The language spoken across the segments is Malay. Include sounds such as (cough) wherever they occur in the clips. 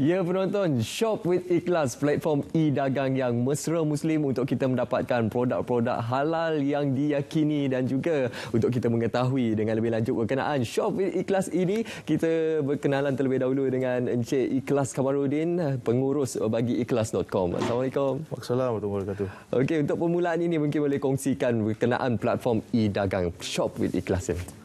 Ya penonton, Shop with Ikhlas platform e-dagang yang mesra muslim untuk kita mendapatkan produk-produk halal yang diyakini dan juga untuk kita mengetahui dengan lebih lanjut berkenaan Shop with Ikhlas ini kita berkenalan terlebih dahulu dengan Encik Ikhlas Kamarudin pengurus bagi ikhlas.com. Assalamualaikum. Waalaikumsalam warahmatullahi wabarakatuh. Okey, untuk permulaan ini mungkin boleh kongsikan berkenaan platform e-dagang Shop with Ikhlas ini.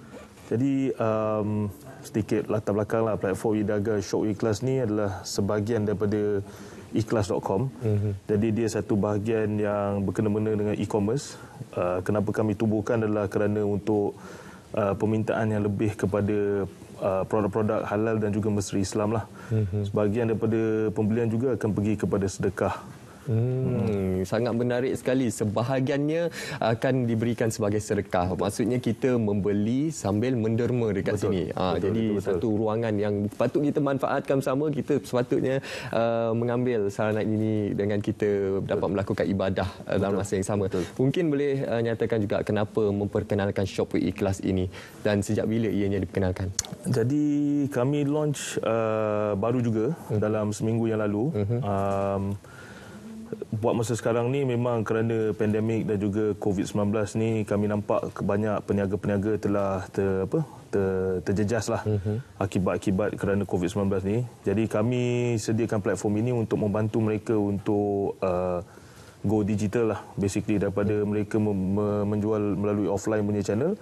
Jadi um, sedikit latar belakang lah platform Idaga Show Ikhlas ni adalah sebahagian daripada ikhlas.com. Mm-hmm. Jadi dia satu bahagian yang berkena-mena dengan e-commerce. Uh, kenapa kami tubuhkan adalah kerana untuk uh, permintaan yang lebih kepada Uh, produk-produk halal dan juga mesti Islam lah. Mm-hmm. Sebahagian daripada pembelian juga akan pergi kepada sedekah Hmm, sangat menarik sekali. Sebahagiannya akan diberikan sebagai serkah. Maksudnya kita membeli sambil menderma dekat betul. sini. Ha, betul, jadi betul, satu ruangan yang patut kita manfaatkan sama. Kita sepatutnya uh, mengambil sarana ini dengan kita betul. dapat melakukan ibadah uh, betul. dalam masa yang sama. Betul. Mungkin boleh uh, nyatakan juga kenapa memperkenalkan Shop Ikhlas ini dan sejak bila ianya diperkenalkan? Jadi kami launch uh, baru juga hmm. dalam seminggu yang lalu. Hmm. Um, buat masa sekarang ni memang kerana pandemik dan juga COVID-19 ni kami nampak banyak peniaga-peniaga telah ter, apa, ter, terjejas lah mhm. akibat-akibat kerana COVID-19 ni. Jadi kami sediakan platform ini untuk membantu mereka untuk uh, go digital lah basically daripada hmm. mereka menjual melalui offline punya channel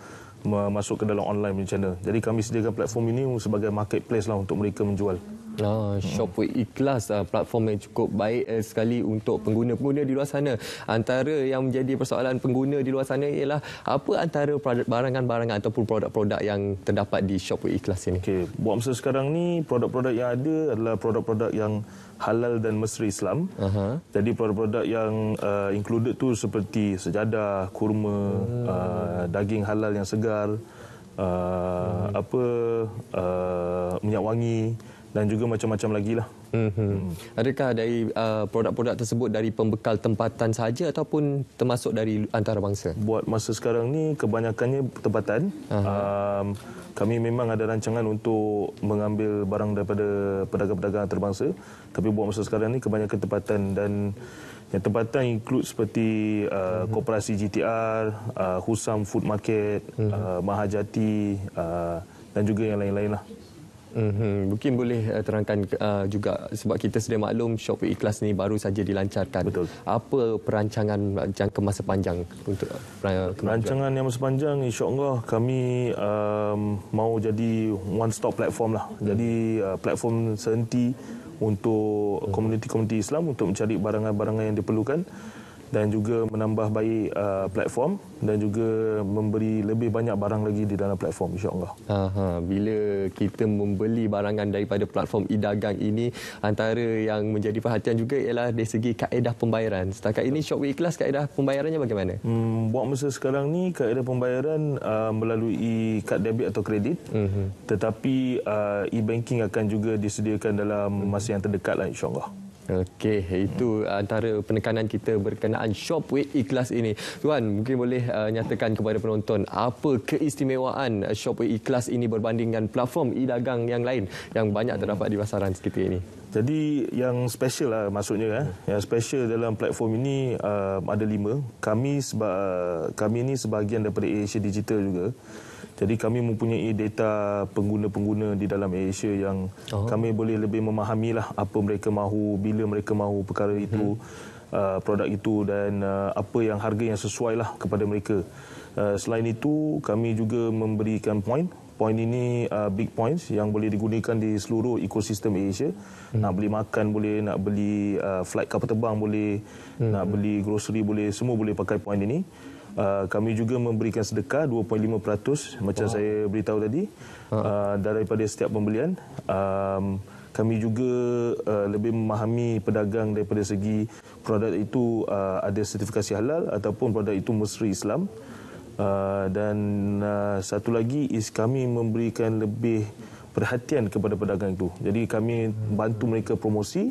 masuk ke dalam online punya channel. Jadi kami sediakan platform ini sebagai marketplace lah untuk mereka menjual. Oh, ah, Shopee hmm. ikhlas ah, platform yang cukup baik eh, sekali untuk pengguna-pengguna di luar sana. Antara yang menjadi persoalan pengguna di luar sana ialah apa antara barangan-barangan ataupun produk-produk yang terdapat di Shopway ikhlas ini. Okay, buat masa sekarang ni produk-produk yang ada adalah produk-produk yang halal dan mesra Islam. Uh-huh. Jadi produk-produk yang uh, included tu seperti sejadah, kurma, uh. Uh, daging halal yang segar, uh, hmm. apa uh, minyak wangi, dan juga macam-macam lagi lah. Mm-hmm. Adakah dari uh, produk-produk tersebut dari pembekal tempatan saja ataupun termasuk dari antarabangsa? Buat masa sekarang ni kebanyakannya tempatan. Um, kami memang ada rancangan untuk mengambil barang daripada pedagang-pedagang antarabangsa. Tapi buat masa sekarang ni kebanyakan tempatan dan yang tempatan include seperti uh, mm-hmm. Koperasi GTR, uh, Husam Food Market, mm-hmm. uh, Mahajati uh, dan juga yang lain-lain lah. Mm-hmm. Mungkin boleh eh, terangkan uh, juga sebab kita sudah maklum Shopee Ikhlas ni baru saja dilancarkan. Betul. Apa perancangan jangka masa panjang untuk uh, perancangan yang masa panjang insya-Allah kami um, mau jadi one stop platform lah. Mm-hmm. Jadi uh, platform sehenti untuk hmm. komuniti-komuniti Islam untuk mencari barangan-barangan yang diperlukan dan juga menambah baik uh, platform dan juga memberi lebih banyak barang lagi di dalam platform insyaAllah. Aha, bila kita membeli barangan daripada platform e-dagang ini, antara yang menjadi perhatian juga ialah dari segi kaedah pembayaran. Setakat ini Shopee Ikhlas kaedah pembayarannya bagaimana? Hmm, buat masa sekarang ni kaedah pembayaran uh, melalui kad debit atau kredit. Uh-huh. Tetapi uh, e-banking akan juga disediakan dalam masa yang terdekat lah insyaAllah. Okey, itu antara penekanan kita berkenaan Shop Week Ikhlas ini. Tuan, mungkin boleh uh, nyatakan kepada penonton apa keistimewaan Shop Week Ikhlas ini dengan platform e-dagang yang lain yang banyak terdapat di pasaran seperti ini. Jadi yang special lah maksudnya eh. Yang special dalam platform ini uh, ada lima. Kami seba, uh, kami ini sebahagian daripada Asia Digital juga. Jadi kami mempunyai data pengguna-pengguna di dalam Asia yang oh. kami boleh lebih memahami lah apa mereka mahu, bila mereka mahu perkara itu, hmm. uh, produk itu dan uh, apa yang harga yang sesuai lah kepada mereka. Uh, selain itu, kami juga memberikan poin. Poin ini uh, big points yang boleh digunakan di seluruh ekosistem Asia. Hmm. Nak beli makan boleh, nak beli uh, flight kapal terbang boleh, hmm. nak beli grocery boleh, semua boleh pakai poin ini. Uh, kami juga memberikan sedekah 2.5% macam saya beritahu tadi ha. uh, daripada setiap pembelian um, kami juga uh, lebih memahami pedagang daripada segi produk itu uh, ada sertifikasi halal ataupun produk itu mesra Islam uh, dan uh, satu lagi is kami memberikan lebih perhatian kepada pedagang itu jadi kami bantu mereka promosi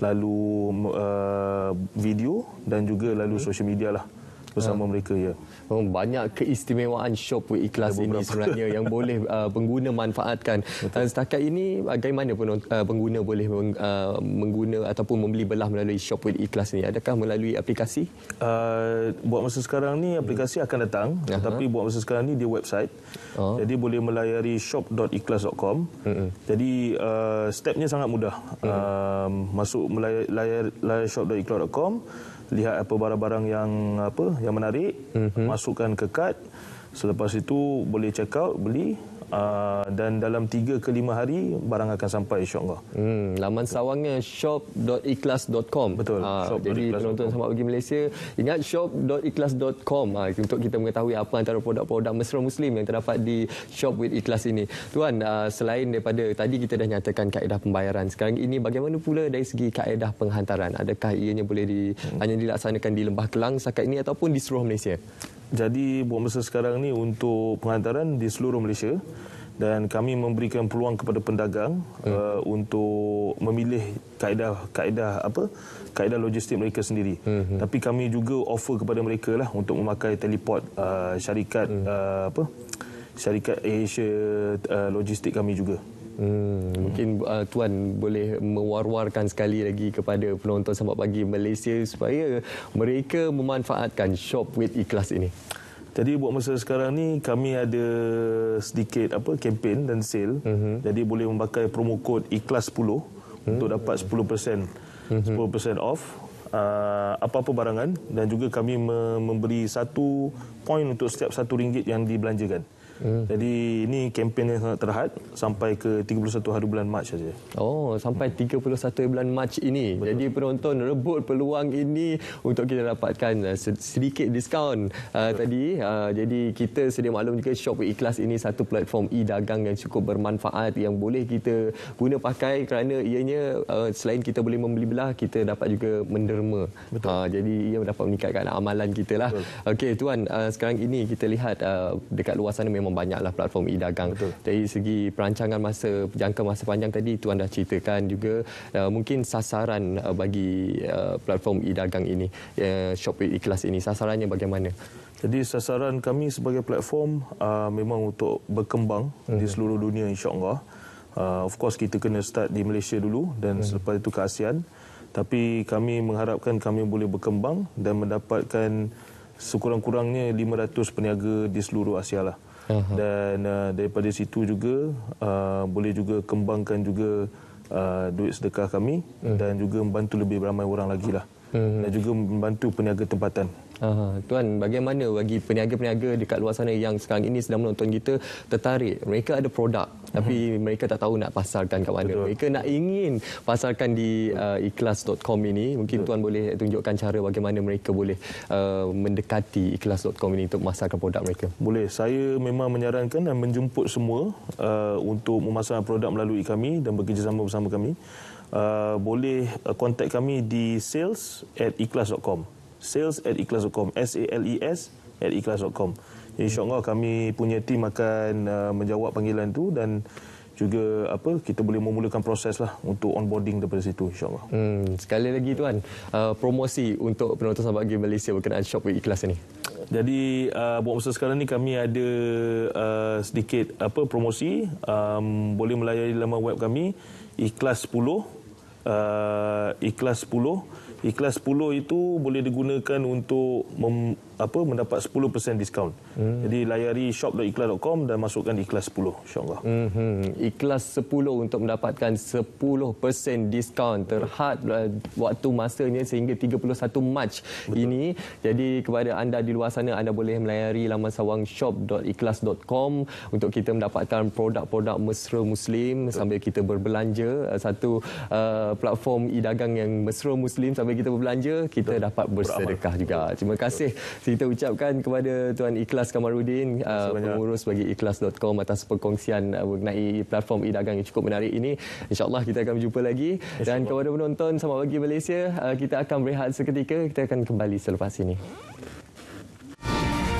lalu uh, video dan juga lalu okay. Hmm. social media lah bersama ya. mereka ya. Memang banyak keistimewaan shop with ikhlas ya, ini sebenarnya yang (laughs) boleh uh, pengguna manfaatkan. Dan ah, setakat ini bagaimana pun, uh, pengguna boleh meng, uh, mengguna ataupun membeli belah melalui shop with ikhlas ini? Adakah melalui aplikasi? Uh, buat masa sekarang ni aplikasi hmm. akan datang uh-huh. tapi buat masa sekarang ni di website. Oh. Jadi boleh melayari shop.ikhlas.com. Hmm. Jadi uh, stepnya sangat mudah. Hmm. Uh, masuk melayari layar, shop.ikhlas.com lihat apa barang-barang yang apa yang menarik mm-hmm. masukkan ke kad selepas itu boleh check out beli Uh, dan dalam 3 ke 5 hari barang akan sampai insya-Allah. Hmm, laman sawangnya shop.ikhlas.com. Betul. Uh, shop. jadi penonton sama bagi Malaysia ingat shop.ikhlas.com uh, ah, untuk kita mengetahui apa antara produk-produk mesra muslim yang terdapat di shop with ikhlas ini. Tuan uh, selain daripada tadi kita dah nyatakan kaedah pembayaran, sekarang ini bagaimana pula dari segi kaedah penghantaran? Adakah ianya boleh di hmm. hanya dilaksanakan di Lembah Kelang sekat ini ataupun di seluruh Malaysia? jadi buang masa sekarang ni untuk penghantaran di seluruh Malaysia dan kami memberikan peluang kepada pedagang hmm. uh, untuk memilih kaedah kaedah apa kaedah logistik mereka sendiri. Hmm. Tapi kami juga offer kepada mereka lah untuk memakai teleport uh, syarikat hmm. uh, apa syarikat Asia uh, logistik kami juga. Hmm. Mungkin uh, tuan boleh mewar-warkan sekali lagi kepada penonton Sambat Pagi Malaysia supaya mereka memanfaatkan shop with ikhlas ini. Jadi buat masa sekarang ni kami ada sedikit apa kempen dan sale. Mm-hmm. Jadi boleh memakai promo kod ikhlas 10 mm-hmm. untuk mhm. dapat 10% mm-hmm. 10% off uh, apa-apa barangan dan juga kami memberi satu point untuk setiap satu ringgit yang dibelanjakan. Hmm. Jadi ini kempen yang sangat terhad sampai ke 31 hari bulan Mac saja. Oh, sampai 31 hari bulan Mac ini. Betul. Jadi penonton rebut peluang ini untuk kita dapatkan uh, sedikit diskaun uh, tadi. Uh, jadi kita sedia maklum juga Shop Ikhlas ini satu platform e-dagang yang cukup bermanfaat yang boleh kita guna pakai kerana ianya uh, selain kita boleh membeli belah, kita dapat juga menderma. Uh, jadi ia dapat meningkatkan amalan kita lah. Okey tuan, uh, sekarang ini kita lihat uh, dekat luar sana memang memang banyaklah platform e-dagang. Dari segi perancangan masa jangka masa panjang tadi itu anda ceritakan juga uh, mungkin sasaran uh, bagi uh, platform e-dagang ini uh, Shopee Ikhlas ini sasarannya bagaimana? Jadi sasaran kami sebagai platform uh, memang untuk berkembang hmm. di mhm. seluruh dunia insya-Allah. Uh, of course kita kena start di Malaysia dulu dan hmm. selepas itu ke ASEAN. Tapi kami mengharapkan kami boleh berkembang dan mendapatkan sekurang-kurangnya 500 peniaga di seluruh Asia lah. Uh-huh. dan uh, daripada situ juga uh, boleh juga kembangkan juga uh, duit sedekah kami hmm. dan juga membantu lebih ramai orang lagi lah hmm. dan juga membantu peniaga tempatan. Aha, Tuan, bagaimana bagi peniaga-peniaga di luar sana yang sekarang ini sedang menonton kita tertarik? Mereka ada produk tapi mhm. mereka tak tahu nak pasarkan ke mana. Betul. Mereka nak ingin pasarkan di uh, ikhlas.com ini. Mungkin Betul. Tuan boleh tunjukkan cara bagaimana mereka boleh uh, mendekati ikhlas.com ini untuk memasarkan produk mereka. Boleh. Saya memang menyarankan dan menjemput semua uh, untuk memasarkan produk melalui kami dan bekerjasama bersama kami uh, boleh uh, contact kami di sales at ikhlas.com sales at ikhlas.com S-A-L-E-S at ikhlas.com InsyaAllah kami punya tim akan uh, menjawab panggilan tu dan juga apa kita boleh memulakan proses lah untuk onboarding daripada situ insyaAllah. Hmm, sekali lagi tuan, uh, promosi untuk penonton sahabat game Malaysia berkenaan shop with ikhlas ini. Jadi uh, buat masa sekarang ni kami ada uh, sedikit apa promosi um, boleh melayari laman web kami ikhlas 10 uh, ikhlas 10 ikhlas 10 itu boleh digunakan untuk mem- apa mendapat 10% diskaun. Hmm. Jadi layari shop.ikhlas.com dan masukkan ikhlas 10 insyaallah. Hmm. Ikhlas 10 untuk mendapatkan 10% diskaun terhad eh, waktu masanya sehingga 31 Mac Betul. ini. Jadi kepada anda di luar sana anda boleh melayari laman sawang shop.ikhlas.com untuk kita mendapatkan produk-produk mesra muslim Betul. sambil kita berbelanja eh, satu uh, platform e-dagang yang mesra muslim sambil kita berbelanja kita Betul. dapat bersedekah Beramal. juga. Terima kasih kita ucapkan kepada Tuan Ikhlas Kamarudin uh, pengurus bagi ikhlas.com atas perkongsian uh, mengenai platform e-dagang yang cukup menarik ini insyaAllah kita akan berjumpa lagi dan kepada penonton sama bagi Malaysia uh, kita akan berehat seketika kita akan kembali selepas ini